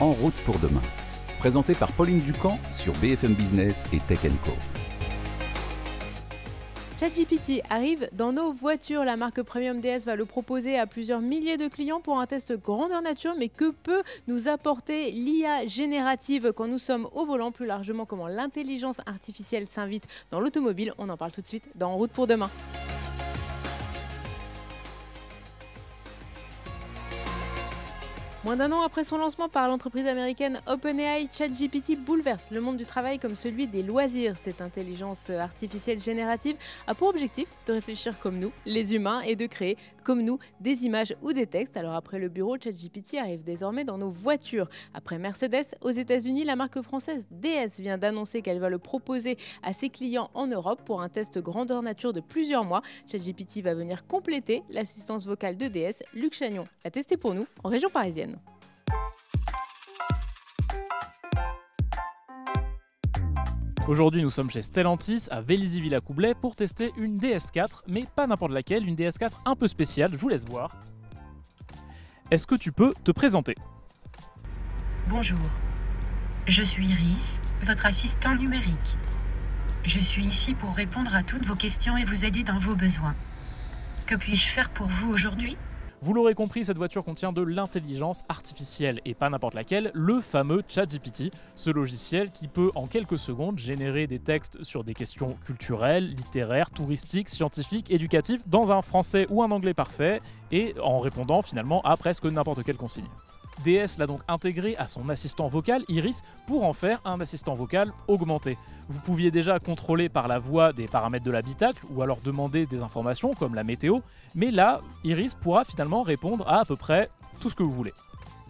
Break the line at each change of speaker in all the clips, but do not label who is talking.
En route pour demain, présenté par Pauline Ducamp sur BFM Business et Tech Co.
ChatGPT arrive dans nos voitures. La marque Premium DS va le proposer à plusieurs milliers de clients pour un test grandeur nature. Mais que peut nous apporter l'IA générative quand nous sommes au volant Plus largement, comment l'intelligence artificielle s'invite dans l'automobile On en parle tout de suite dans En route pour demain. Moins d'un an après son lancement par l'entreprise américaine OpenAI, ChatGPT bouleverse le monde du travail comme celui des loisirs. Cette intelligence artificielle générative a pour objectif de réfléchir comme nous, les humains, et de créer comme nous des images ou des textes. Alors après le bureau, ChatGPT arrive désormais dans nos voitures. Après Mercedes, aux États-Unis, la marque française DS vient d'annoncer qu'elle va le proposer à ses clients en Europe pour un test grandeur nature de plusieurs mois. ChatGPT va venir compléter l'assistance vocale de DS. Luc Chagnon a testé pour nous en région parisienne.
Aujourd'hui, nous sommes chez Stellantis à Vélizy-Villacoublay pour tester une DS4, mais pas n'importe laquelle, une DS4 un peu spéciale, je vous laisse voir. Est-ce que tu peux te présenter Bonjour,
je suis Iris, votre assistant numérique. Je suis ici pour répondre à toutes vos questions et vous aider dans vos besoins. Que puis-je faire pour vous aujourd'hui
vous l'aurez compris, cette voiture contient de l'intelligence artificielle et pas n'importe laquelle, le fameux ChatGPT, ce logiciel qui peut en quelques secondes générer des textes sur des questions culturelles, littéraires, touristiques, scientifiques, éducatives, dans un français ou un anglais parfait et en répondant finalement à presque n'importe quelle consigne. DS l'a donc intégré à son assistant vocal Iris pour en faire un assistant vocal augmenté. Vous pouviez déjà contrôler par la voix des paramètres de l'habitacle ou alors demander des informations comme la météo, mais là, Iris pourra finalement répondre à à peu près tout ce que vous voulez.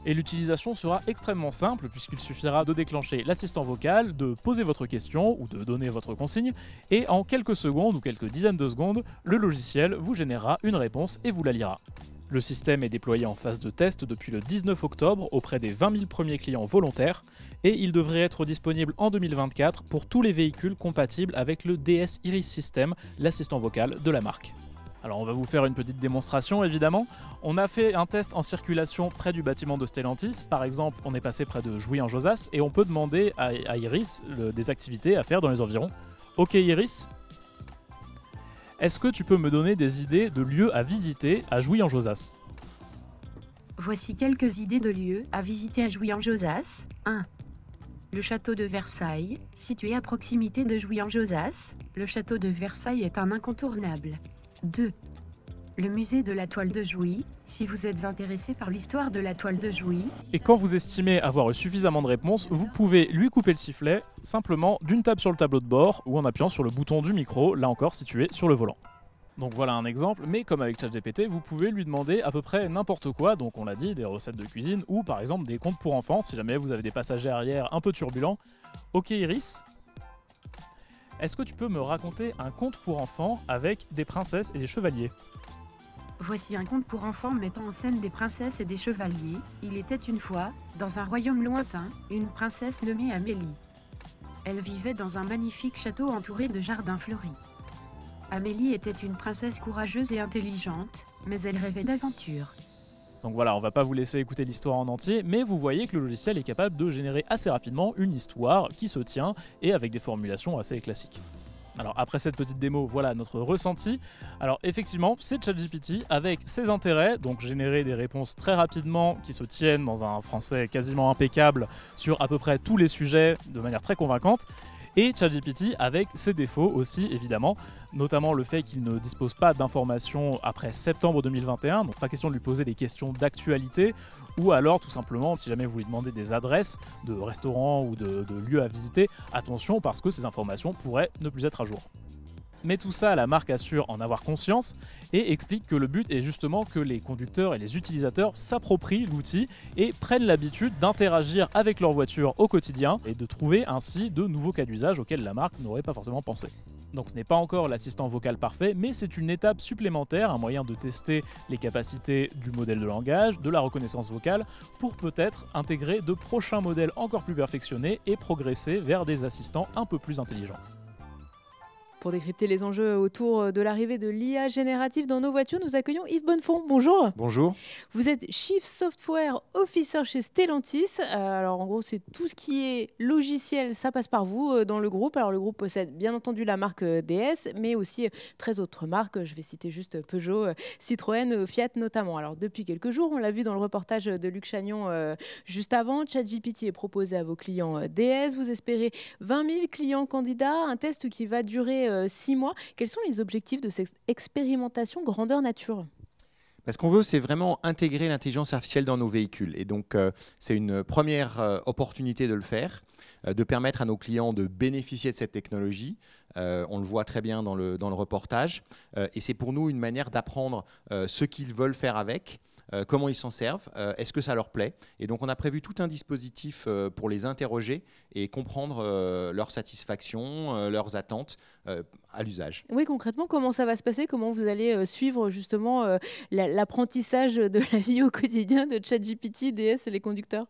Et l'utilisation sera extrêmement simple puisqu'il suffira de déclencher l'assistant vocal, de poser votre question ou de donner votre consigne, et en quelques secondes ou quelques dizaines de secondes, le logiciel vous générera une réponse et vous la lira. Le système est déployé en phase de test depuis le 19 octobre auprès des 20 000 premiers clients volontaires et il devrait être disponible en 2024 pour tous les véhicules compatibles avec le DS Iris System, l'assistant vocal de la marque. Alors on va vous faire une petite démonstration évidemment. On a fait un test en circulation près du bâtiment de Stellantis. Par exemple, on est passé près de Jouy en Josas et on peut demander à, Iris des activités à faire dans les environs. Ok Iris, est-ce que tu peux me donner des idées de lieux à visiter à Jouy-en-Josas
Voici quelques idées de lieux à visiter à Jouy-en-Josas. 1. Le château de Versailles, situé à proximité de Jouy-en-Josas. Le château de Versailles est un incontournable. 2 le musée de la toile de Jouy, si vous êtes intéressé par l'histoire de la toile de Jouy.
Et quand vous estimez avoir eu suffisamment de réponses, vous pouvez lui couper le sifflet, simplement d'une table sur le tableau de bord ou en appuyant sur le bouton du micro, là encore situé sur le volant. Donc voilà un exemple, mais comme avec ChatGPT, vous pouvez lui demander à peu près n'importe quoi, donc on l'a dit, des recettes de cuisine ou par exemple des contes pour enfants si jamais vous avez des passagers arrière un peu turbulents. Ok Iris, est-ce que tu peux me raconter un conte pour enfants avec des princesses et des chevaliers
Voici un conte pour enfants mettant en scène des princesses et des chevaliers. Il était une fois, dans un royaume lointain, une princesse nommée Amélie. Elle vivait dans un magnifique château entouré de jardins fleuris. Amélie était une princesse courageuse et intelligente, mais elle rêvait d'aventure.
Donc voilà, on va pas vous laisser écouter l'histoire en entier, mais vous voyez que le logiciel est capable de générer assez rapidement une histoire qui se tient et avec des formulations assez classiques. Alors après cette petite démo, voilà notre ressenti. Alors effectivement, c'est ChatGPT avec ses intérêts, donc générer des réponses très rapidement qui se tiennent dans un français quasiment impeccable sur à peu près tous les sujets de manière très convaincante, et ChatGPT avec ses défauts aussi évidemment, notamment le fait qu'il ne dispose pas d'informations après septembre 2021, donc pas question de lui poser des questions d'actualité, ou alors tout simplement si jamais vous lui demandez des adresses de restaurants ou de lieux à visiter, attention parce que ces informations pourraient ne plus être à jour. Mais tout ça, la marque assure en avoir conscience et explique que le but est justement que les conducteurs et les utilisateurs s'approprient l'outil et prennent l'habitude d'interagir avec leur voiture au quotidien et de trouver ainsi de nouveaux cas d'usage auxquels la marque n'aurait pas forcément pensé. Donc ce n'est pas encore l'assistant vocal parfait, mais c'est une étape supplémentaire, un moyen de tester les capacités du modèle de langage, de la reconnaissance vocale, pour peut-être intégrer de prochains modèles encore plus perfectionnés et progresser vers des assistants un peu plus intelligents.
Pour décrypter les enjeux autour euh, de l'arrivée de l'IA générative dans nos voitures, nous accueillons Yves Bonnefond. Bonjour. Bonjour. Vous êtes Chief Software Officer chez Stellantis. Euh, alors en gros, c'est tout ce qui est logiciel, ça passe par vous euh, dans le groupe. Alors le groupe possède bien entendu la marque DS, mais aussi très autres marques. Je vais citer juste Peugeot, Citroën, Fiat notamment. Alors depuis quelques jours, on l'a vu dans le reportage de Luc Chagnon juste avant, ChatGPT est proposé à vos clients DS. Vous espérez 20 000 clients candidats, un test qui va durer euh, six mois. Quels sont les objectifs de cette expérimentation grandeur nature
bah, ce qu'on veut, c'est vraiment intégrer l'intelligence artificielle dans nos véhicules. Et donc, euh, c'est une première euh, opportunité de le faire, de permettre à nos clients de bénéficier de cette technologie. on le voit très bien dans le, dans le reportage. et c'est pour nous une manière d'apprendre ce qu'ils veulent faire avec euh, comment ils s'en servent, euh, est-ce que ça leur plaît. Et donc on a prévu tout un dispositif euh, pour les interroger et comprendre leur satisfaction, leurs attentes à l'usage. Oui,
concrètement, comment ça va se passer Comment vous allez suivre justement l'apprentissage de la vie au quotidien de ChatGPT, DS et les conducteurs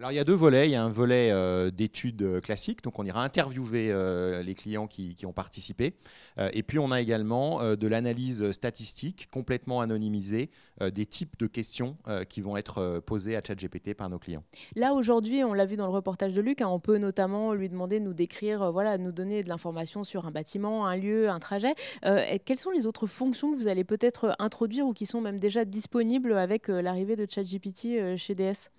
alors il y a deux volets. Il y a un volet euh, d'études euh, classiques, donc on ira interviewer euh, les clients qui, ont participé. et puis on a également de l'analyse statistique complètement anonymisée des types de questions qui vont être posées à ChatGPT par nos clients.
Là aujourd'hui, on l'a vu dans le reportage de Luc, hein, on peut notamment lui demander de nous décrire, voilà, nous donner de l'information sur un bâtiment, un lieu, un trajet. quelles sont les autres fonctions que vous allez peut-être introduire ou qui sont même déjà disponibles avec l'arrivée de ChatGPT chez DS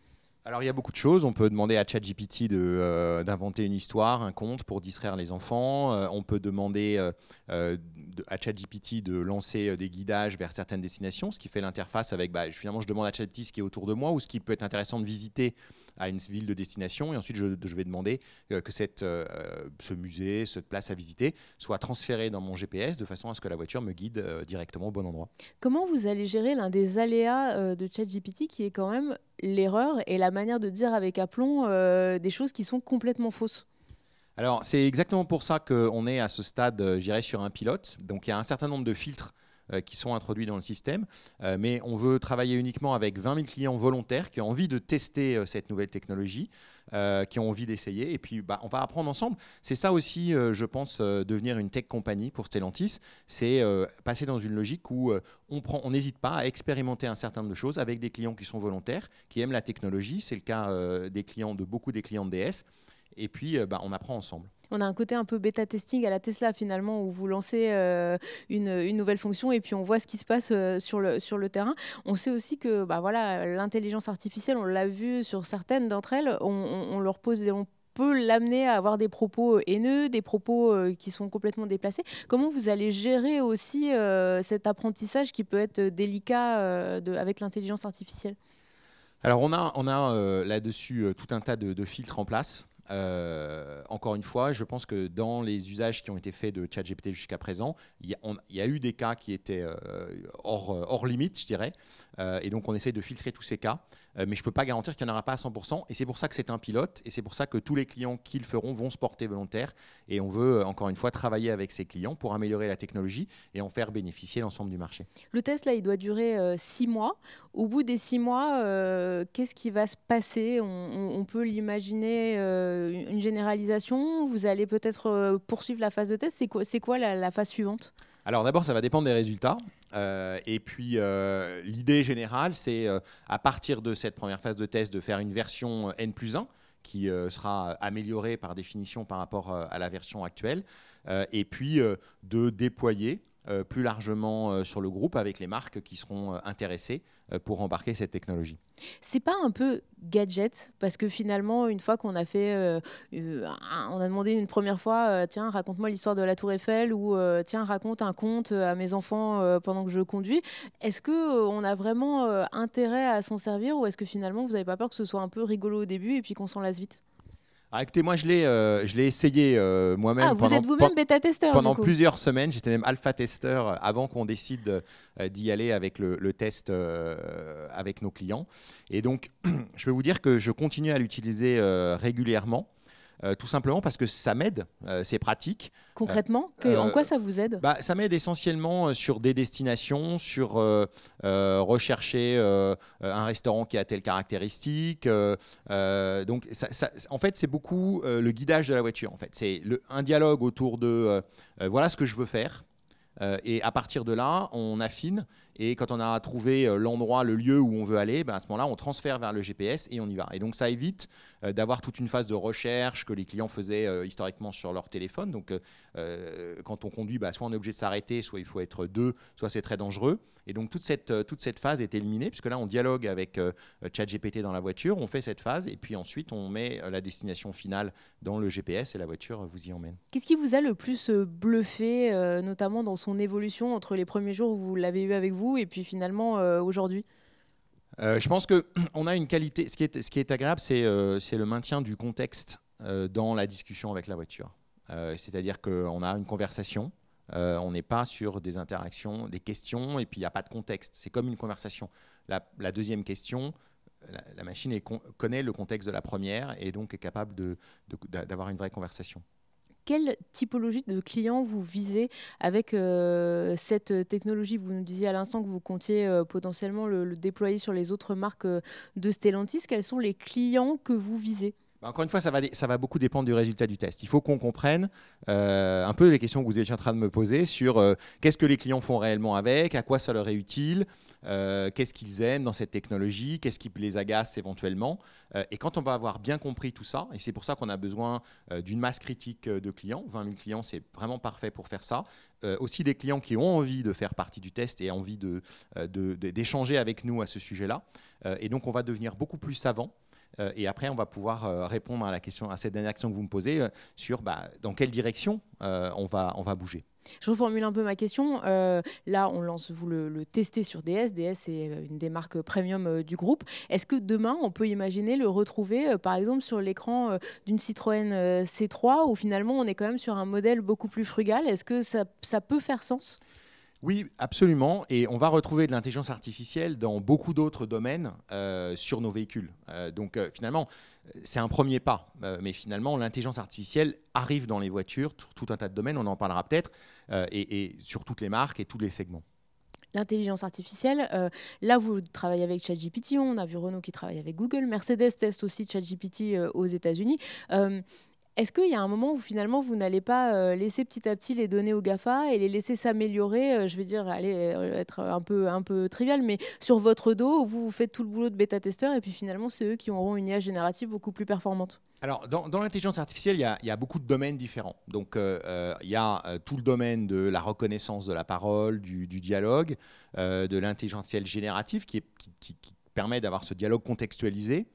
alors il y a beaucoup de choses. On peut demander à ChatGPT de, euh, d'inventer une histoire, un conte pour distraire les enfants. Euh, on peut demander euh, à ChatGPT de lancer des guidages vers certaines destinations, ce qui fait l'interface avec bah, finalement je demande à ChatGPT ce qui est autour de moi ou ce qui peut être intéressant de visiter à une ville de destination. Et ensuite, je, vais demander euh, que cette, euh, ce musée, cette place à visiter, soit transférée dans mon GPS de façon à ce que la voiture me guide euh, directement au bon endroit.
Comment vous allez gérer l'un des aléas de ChatGPT qui est quand même l'erreur et la manière de dire avec aplomb des choses qui sont complètement fausses
Alors, c'est exactement pour ça qu'on est à ce stade, j'irai sur un pilote. Donc, il y a un certain nombre de filtres euh, qui sont introduits dans le système. Euh, mais on veut travailler uniquement avec 20 000 clients volontaires qui ont envie de tester euh, cette nouvelle technologie, qui ont envie d'essayer. Et puis, bah, on va apprendre ensemble. C'est ça aussi, je pense, devenir une tech compagnie pour Stellantis. C'est passer dans une logique où on n'hésite on pas à expérimenter un certain nombre de choses avec des clients qui sont volontaires, qui aiment la technologie. C'est le cas des clients de beaucoup des clients de DS. Et puis, bah, on apprend ensemble
on a un côté un peu bêta testing à la Tesla finalement où vous lancez euh, une, nouvelle fonction et puis on voit ce qui se passe euh, sur, le, terrain. On sait aussi que bah, voilà, l'intelligence artificielle, on l'a vu sur certaines d'entre elles, on, leur pose on peut l'amener à avoir des propos euh, haineux, des propos qui sont complètement déplacés. Comment vous allez gérer aussi cet apprentissage qui peut être délicat avec l'intelligence artificielle
Alors on a, on a là-dessus tout un tas de filtres en place. Euh, encore une fois, je pense que dans les usages qui ont été faits de ChatGPT jusqu'à présent, il y, a eu des cas qui étaient euh, hors, euh, hors limite, je dirais. Euh, et donc, on essaie de filtrer tous ces cas. Euh, mais je ne peux pas garantir qu'il n'y en aura pas à 100%. Et c'est pour ça que c'est un pilote. Et c'est pour ça que tous les clients qui le feront vont se porter volontaires. Et on veut, euh, encore une fois, travailler avec ces clients pour améliorer la technologie et en faire bénéficier l'ensemble du marché.
Le test, là, il doit durer six mois. Au bout des six mois, qu'est-ce qui va se passer on, peut l'imaginer une généralisation Vous allez peut-être poursuivre la phase de test. C'est quoi, la phase suivante
alors d'abord, ça va dépendre des résultats. Euh, et puis euh, l'idée générale, c'est euh, à partir de cette première phase de test de faire une version N plus 1 qui sera améliorée par définition par rapport à la version actuelle, et puis de déployer euh, plus largement euh, sur le groupe avec les marques qui seront euh, intéressées pour embarquer cette technologie.
C'est pas un peu gadget parce que finalement une fois qu'on a fait on a demandé une première fois tiens raconte-moi l'histoire de la Tour Eiffel ou tiens raconte un conte à mes enfants pendant que je conduis. Est-ce que on a vraiment intérêt à s'en servir ou est-ce que finalement vous n'avez pas peur que ce soit un peu rigolo au début et puis qu'on s'en lasse vite
ah, écoutez, moi, je l'ai, euh, je l'ai essayé euh, moi-même. Ah, vous pendant, êtes vous-même bêta Pendant plusieurs semaines, j'étais même alpha-testeur euh, avant qu'on décide d'y aller avec le, le test avec nos clients. Et donc, je peux vous dire que je continue à l'utiliser régulièrement. Euh, tout simplement parce que ça m'aide, euh, c'est pratique. Concrètement, euh, que, en quoi
ça vous aide bah, Ça
m'aide essentiellement sur des destinations, sur rechercher un restaurant qui a telle caractéristique. donc, en fait, c'est beaucoup le guidage de la voiture. En fait, c'est un dialogue autour de voilà ce que je veux faire. et à partir de là, on affine et quand on a trouvé euh, l'endroit, le lieu où on veut aller, ben à ce moment-là, on transfère vers le GPS et on y va. Et donc ça évite euh, d'avoir toute une phase de recherche que les clients faisaient euh, historiquement sur leur téléphone. Donc quand on conduit, ben, soit on est obligé de s'arrêter, soit il faut être deux, soit c'est très dangereux. Et donc toute cette, toute cette phase est éliminée, puisque là on dialogue avec ChatGPT dans la voiture, on fait cette phase, et puis ensuite on met la destination finale dans le GPS et la voiture vous y emmène.
Qu'est-ce qui vous a le plus bluffé, notamment dans son évolution entre les premiers jours où vous l'avez eu avec vous et puis finalement euh, aujourd'hui
euh, Je pense qu'on a une qualité. Ce qui est, ce qui est agréable, c'est euh, le maintien du contexte dans la discussion avec la voiture. C'est-à-dire qu'on a une conversation. on n'est pas sur des interactions, des questions, et puis il n'y a pas de contexte. C'est comme une conversation. La, deuxième question, la, machine connaît le contexte de la première et donc est capable d'avoir de, une vraie conversation
quelle typologie de clients vous visez avec euh, cette technologie Vous nous disiez à l'instant que vous comptiez euh, potentiellement le, déployer sur les autres marques euh, de Stellantis. Quels sont les clients que vous visez
bah, encore une fois, ça va, beaucoup dépendre du résultat du test. Il faut qu'on comprenne euh, un peu les questions que vous êtes en train de me poser sur euh, qu'est-ce que les clients font réellement avec, à quoi ça leur est utile, euh, qu'est-ce qu'ils aiment dans cette technologie, qu'est-ce qui les agace éventuellement. et quand on va avoir bien compris tout ça, et c'est pour ça qu'on a besoin d'une masse critique de clients, 20 000 clients, c'est vraiment parfait pour faire ça. aussi des clients qui ont envie de faire partie du test et envie d'échanger de, avec nous à ce sujet-là. et donc on va devenir beaucoup plus savants euh, et après, on va pouvoir euh, répondre à la question, à cette dernière question que vous me posez euh, sur bah, dans quelle direction on, va, on va bouger.
Je reformule un peu ma question. là, on lance, vous le, le, testez sur DS. DS est une des marques premium du groupe. Est-ce que demain, on peut imaginer le retrouver, par exemple, sur l'écran d'une Citroën C3, où finalement, on est quand même sur un modèle beaucoup plus frugal Est-ce que ça, ça peut faire sens
oui, absolument. Et on va retrouver de l'intelligence artificielle dans beaucoup d'autres domaines euh, sur nos véhicules. Euh, donc euh, finalement, c'est un premier pas. mais finalement, l'intelligence artificielle arrive dans les voitures, tout, un tas de domaines, on en parlera peut-être, et, sur toutes les marques et tous les segments
l'intelligence artificielle. là, vous travaillez avec ChatGPT, on a vu Renault qui travaille avec Google, Mercedes teste aussi ChatGPT aux États-Unis. Est-ce qu'il y a un moment où finalement vous n'allez pas euh, laisser petit à petit les données au GAFA et les laisser s'améliorer euh, Je vais dire, allez, euh, être un peu, un peu trivial, mais sur votre dos, vous, faites tout le boulot de bêta-testeur et puis finalement, c'est eux qui auront une IA générative beaucoup plus performante
alors, dans, l'intelligence artificielle, il y, a, beaucoup de domaines différents. Donc, il y a tout le domaine de la reconnaissance de la parole, du, dialogue, de l'intelligence artificielle générative qui permet d'avoir ce dialogue contextualisé.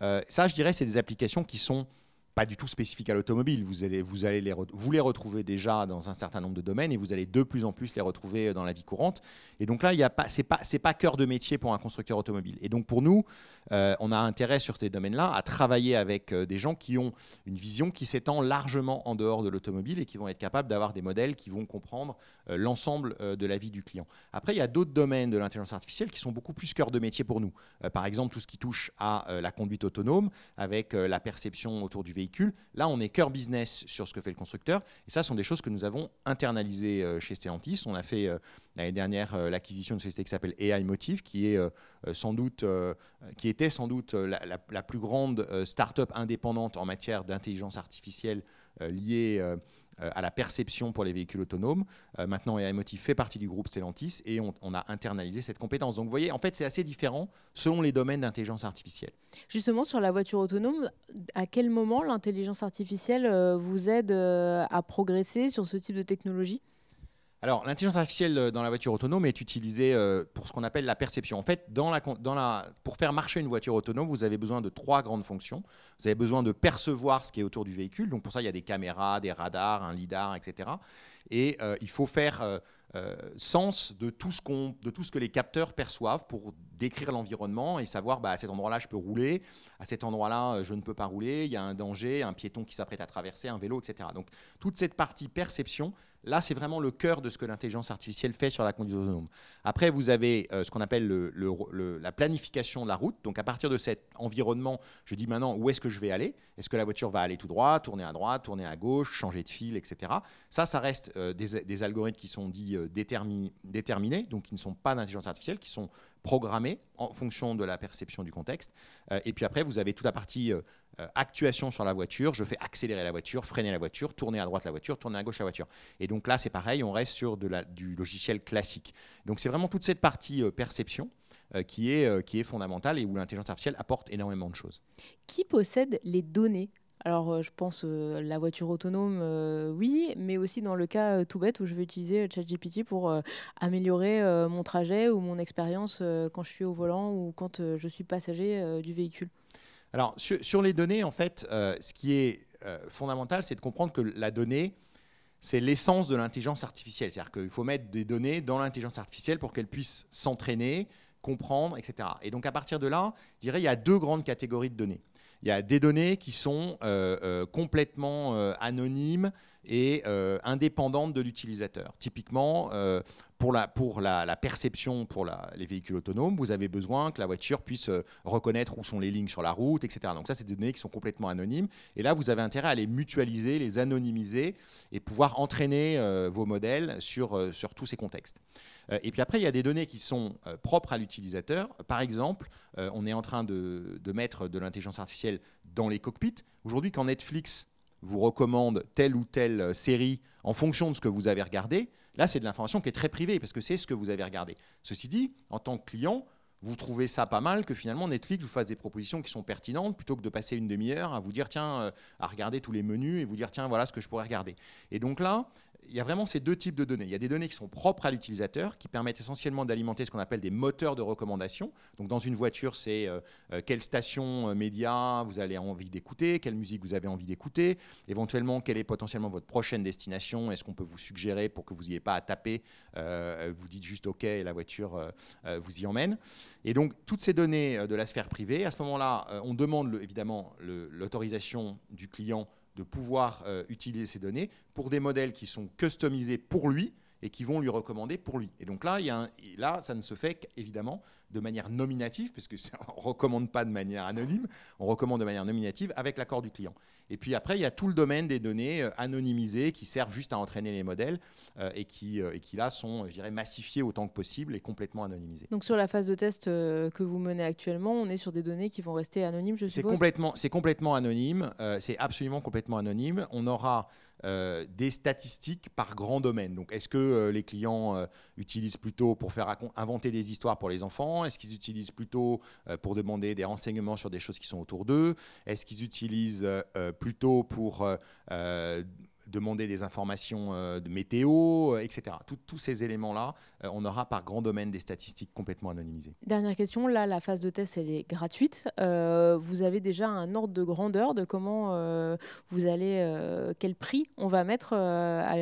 ça, je dirais, c'est des applications qui sont pas du tout spécifique à l'automobile. Vous allez, vous allez les, vous les retrouvez déjà dans un certain nombre de domaines et vous allez de plus en plus les retrouver euh, dans la vie courante. Et donc là, il n'est a pas, pas, pas cœur de métier pour un constructeur automobile. Et donc pour nous, euh, on a intérêt sur ces domaines-là à travailler avec euh, des gens qui ont une vision qui s'étend largement en dehors de l'automobile et qui vont être capables d'avoir des modèles qui vont comprendre l'ensemble de la vie du client. Après, il y a d'autres domaines de l'intelligence artificielle qui sont beaucoup plus cœur de métier pour nous. par exemple, tout ce qui touche à la conduite autonome avec la perception autour du véhicule Là, on est cœur business sur ce que fait le constructeur. Et ça, ce sont des choses que nous avons internalisées euh, chez Stellantis. On a fait euh, l'année dernière euh, l'acquisition d'une société qui s'appelle AI Motive, qui, est, sans doute, qui était sans doute la, plus grande start-up indépendante en matière d'intelligence artificielle liée euh, à la perception pour les véhicules autonomes. Euh, maintenant, Emotiv fait partie du groupe Stellantis et on, on, a internalisé cette compétence. Donc, vous voyez, en fait, c'est assez différent selon les domaines d'intelligence artificielle.
Justement, sur la voiture autonome, à quel moment l'intelligence artificielle euh, vous aide à progresser sur ce type de technologie
alors, l'intelligence artificielle euh, dans la voiture autonome est utilisée euh, pour ce qu'on appelle la perception. En fait, pour faire marcher une voiture autonome, vous avez besoin de trois grandes fonctions. Vous avez besoin de percevoir ce qui est autour du véhicule. Donc, pour ça, il y a des caméras, des radars, un lidar, etc. Et euh, il faut faire sens de tout, ce que les capteurs perçoivent pour décrire l'environnement et savoir bah, à cet endroit-là, je peux rouler à cet endroit-là, euh, je ne peux pas rouler, il y a un danger, un piéton qui s'apprête à traverser, un vélo, etc. Donc toute cette partie perception, là, c'est vraiment le cœur de ce que l'intelligence artificielle fait sur la conduite autonome. Après, vous avez euh, ce qu'on appelle la planification de la route. Donc à partir de cet environnement, je dis maintenant où est-ce que je vais aller Est-ce que la voiture va aller tout droit, tourner à droite, tourner à gauche, changer de fil, etc. Ça, ça reste euh, des, algorithmes qui sont dits déterminés, donc qui ne sont pas d'intelligence artificielle, qui sont programmé en fonction de la perception du contexte. Euh, et puis après, vous avez toute la partie euh, euh, actuation sur la voiture. Je fais accélérer la voiture, freiner la voiture, tourner à droite la voiture, tourner à gauche la voiture. Et donc là, c'est pareil, on reste sur du logiciel classique. Donc c'est vraiment toute cette partie perception qui, est, qui est fondamentale et où l'intelligence artificielle apporte énormément de choses.
Qui possède les données alors, euh, je pense euh, la voiture autonome, euh, oui, mais aussi dans le cas tout bête où je vais utiliser ChatGPT pour améliorer mon trajet ou mon expérience quand je suis au volant ou quand je suis passager du véhicule.
Alors, sur, les données, en fait, ce qui est fondamental, c'est de comprendre que la donnée, c'est l'essence de l'intelligence artificielle. C'est-à-dire qu'il faut mettre des données dans l'intelligence artificielle pour qu'elle puisse s'entraîner, comprendre, etc. Et donc, à partir de là, je dirais qu'il y a deux grandes catégories de données. Il y a des données qui sont euh, euh, complètement euh, anonymes, et euh, indépendante de l'utilisateur. Typiquement, euh, pour, la, pour la, perception pour les véhicules autonomes, vous avez besoin que la voiture puisse euh, reconnaître où sont les lignes sur la route, etc. Donc ça, c'est des données qui sont complètement anonymes. Et là, vous avez intérêt à les mutualiser, les anonymiser et pouvoir entraîner vos modèles sur, sur tous ces contextes. et puis après, il y a des données qui sont propres à l'utilisateur. Par exemple, on est en train de, de mettre de l'intelligence artificielle dans les cockpits. Aujourd'hui, quand Netflix vous recommande telle ou telle euh, série en fonction de ce que vous avez regardé, là, c'est de l'information qui est très privée parce que c'est ce que vous avez regardé. Ceci dit, en tant que client, vous trouvez ça pas mal que finalement Netflix vous fasse des propositions qui sont pertinentes plutôt que de passer une demi-heure à vous dire tiens, euh, à regarder tous les menus et vous dire tiens, voilà ce que je pourrais regarder. Et donc là, il y a vraiment ces deux types de données. Il y a des données qui sont propres à l'utilisateur, qui permettent essentiellement d'alimenter ce qu'on appelle des moteurs de recommandation. Donc dans une voiture, c'est euh, euh, quelle station euh, média vous avez envie d'écouter, quelle musique vous avez envie d'écouter, éventuellement quelle est potentiellement votre prochaine destination, est-ce qu'on peut vous suggérer pour que vous n'ayez pas à taper, vous dites juste OK et la voiture vous y emmène. Et donc toutes ces données de la sphère privée, à ce moment-là, on demande évidemment l'autorisation du client de pouvoir euh, utiliser ces données pour des modèles qui sont customisés pour lui, et qui vont lui recommander pour lui. Et donc là, il là ça ne se fait qu'évidemment de manière nominative, puisque ça, on ne recommande pas de manière anonyme, on recommande de manière nominative avec l'accord du client. Et puis après, il y a tout le domaine des données euh, anonymisées qui servent juste à entraîner les modèles euh, et, qui, euh, et qui là sont, je dirais, massifiées autant que possible et complètement anonymisées.
Donc sur la phase de test que vous menez actuellement, on est sur des données qui vont rester anonymes, je suppose C'est
complètement, complètement anonyme, c'est absolument complètement anonyme. On aura... Euh, des statistiques par grand domaine. Donc, est-ce que euh, les clients euh, utilisent plutôt pour faire inventer des histoires pour les enfants Est-ce qu'ils utilisent plutôt pour demander des renseignements sur des choses qui sont autour d'eux Est-ce qu'ils utilisent plutôt pour demander des informations euh, de météo, euh, etc. Tous ces éléments-là, euh, on aura par grand domaine des statistiques complètement anonymisées.
Dernière question, là, la phase de test, elle est gratuite. vous avez déjà un ordre de grandeur de comment vous allez, quel prix on va mettre à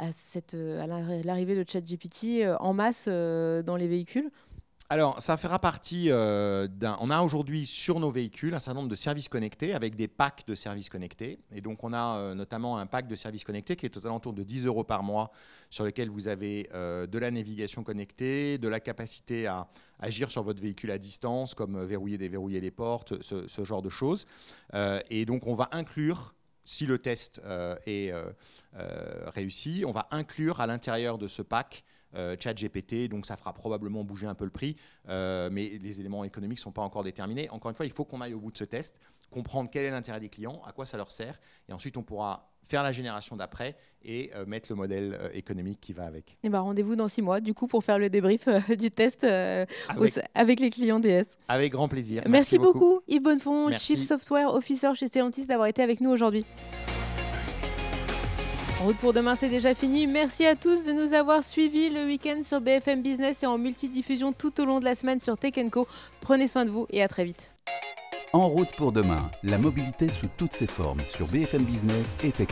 l'arrivée de ChatGPT en masse dans les véhicules
alors, ça fera partie euh, d'un. On a aujourd'hui sur nos véhicules un certain nombre de services connectés avec des packs de services connectés. Et donc, on a euh, notamment un pack de services connectés qui est aux alentours de 10 euros par mois, sur lequel vous avez euh, de la navigation connectée, de la capacité à agir sur votre véhicule à distance, comme verrouiller, déverrouiller les portes, ce, genre de choses. et donc, on va inclure si le test est réussi, on va inclure à l'intérieur de ce pack euh, chat GPT, donc ça fera probablement bouger un peu le prix, euh, mais les éléments économiques ne sont pas encore déterminés. Encore une fois, il faut qu'on aille au bout de ce test, comprendre quel est l'intérêt des clients, à quoi ça leur sert, et ensuite on pourra faire la génération d'après et euh, mettre le modèle économique qui va avec.
Et eh ben, rendez-vous dans six mois, du coup, pour faire le débrief du test avec, les clients DS.
Avec grand plaisir. Merci, beaucoup.
Yves Bonnefond, Chief Software Officer chez Stellantis, d'avoir été avec nous aujourd'hui. En route pour demain, c'est déjà fini. Merci à tous de nous avoir suivis le week-end sur BFM Business et en multidiffusion tout au long de la semaine sur Tech Co. Prenez soin de vous et à très vite.
En route pour demain, la mobilité sous toutes ses formes sur BFM Business et Tech